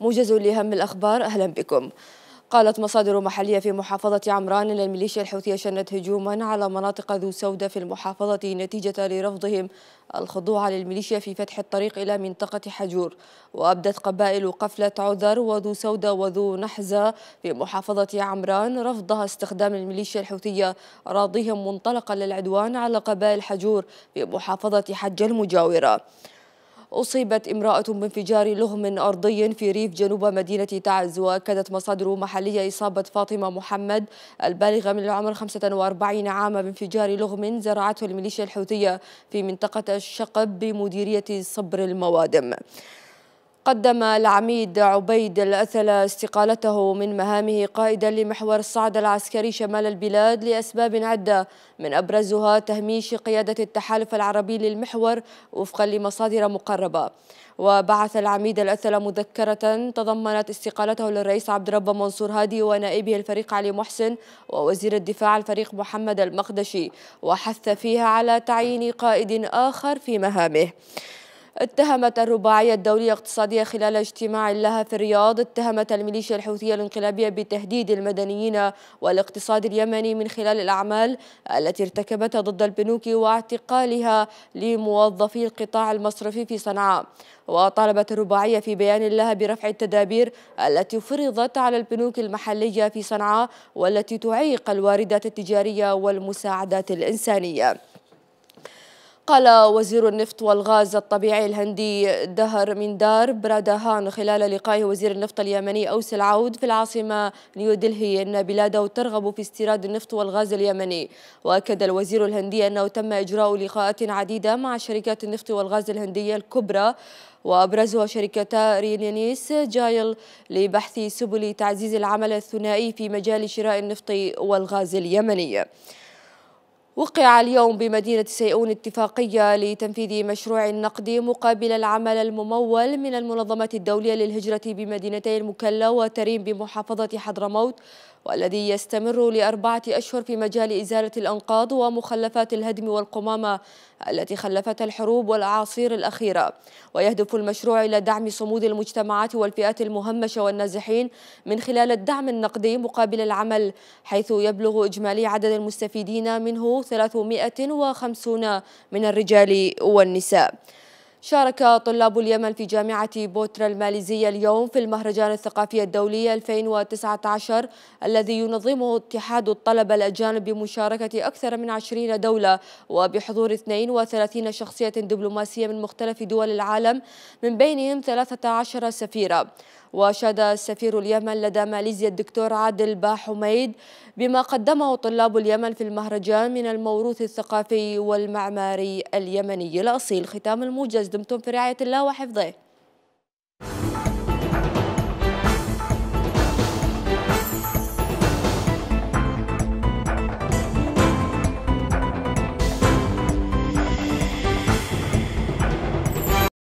موجز لهم الأخبار أهلا بكم قالت مصادر محلية في محافظة عمران أن الميليشيا الحوثية شنت هجوما على مناطق ذو سودة في المحافظة نتيجة لرفضهم الخضوع للميليشيا في فتح الطريق إلى منطقة حجور وأبدت قبائل قفلة عذر وذو سودة وذو نحزة في محافظة عمران رفضها استخدام الميليشيا الحوثية راضيهم منطلقا للعدوان على قبائل حجور في محافظة حج المجاورة أصيبت امرأة بانفجار لهم أرضي في ريف جنوب مدينة تعز وأكدت مصادر محلية إصابة فاطمة محمد البالغة من العمر 45 عاما بانفجار لغم زرعته الميليشيا الحوثية في منطقة الشقب بمديرية صبر الموادم قدم العميد عبيد الأثل استقالته من مهامه قائدا لمحور الصعد العسكري شمال البلاد لأسباب عدة من أبرزها تهميش قيادة التحالف العربي للمحور وفقا لمصادر مقربة وبعث العميد الأثل مذكرة تضمنت استقالته للرئيس عبد الرب منصور هادي ونائبه الفريق علي محسن ووزير الدفاع الفريق محمد المقدشي وحث فيها على تعيين قائد آخر في مهامه اتهمت الرباعية الدولية الاقتصادية خلال اجتماع لها في الرياض اتهمت الميليشيا الحوثية الانقلابية بتهديد المدنيين والاقتصاد اليمني من خلال الأعمال التي ارتكبتها ضد البنوك واعتقالها لموظفي القطاع المصرفي في صنعاء وطالبت الرباعية في بيان لها برفع التدابير التي فرضت على البنوك المحلية في صنعاء والتي تعيق الواردات التجارية والمساعدات الإنسانية قال وزير النفط والغاز الطبيعي الهندي دهر مندار برادهان خلال لقائه وزير النفط اليمني أوس العود في العاصمة نيودلهي أن بلاده ترغب في استيراد النفط والغاز اليمني وأكد الوزير الهندي أنه تم إجراء لقاءات عديدة مع شركات النفط والغاز الهندية الكبرى وأبرزها شركتا رينينيس جايل لبحث سبل تعزيز العمل الثنائي في مجال شراء النفط والغاز اليمني وقع اليوم بمدينة سيئون اتفاقية لتنفيذ مشروع النقد مقابل العمل الممول من المنظمة الدولية للهجرة بمدينتي المكلا وتريم بمحافظة حضرموت والذي يستمر لأربعة أشهر في مجال إزالة الأنقاض ومخلفات الهدم والقمامة التي خلفتها الحروب والأعاصير الأخيرة ويهدف المشروع إلى دعم صمود المجتمعات والفئات المهمشة والنازحين من خلال الدعم النقدي مقابل العمل حيث يبلغ إجمالي عدد المستفيدين منه 350 من الرجال والنساء شارك طلاب اليمن في جامعة بوترا الماليزية اليوم في المهرجان الثقافي الدولي 2019 الذي ينظمه اتحاد الطلبة الأجانب بمشاركة أكثر من 20 دولة وبحضور 32 شخصية دبلوماسية من مختلف دول العالم من بينهم 13 سفيرة واشاد السفير اليمن لدى ماليزيا الدكتور عادل با حميد بما قدمه طلاب اليمن في المهرجان من الموروث الثقافي والمعماري اليمني الأصيل ختام الموجز دمتم في رعاية الله وحفظه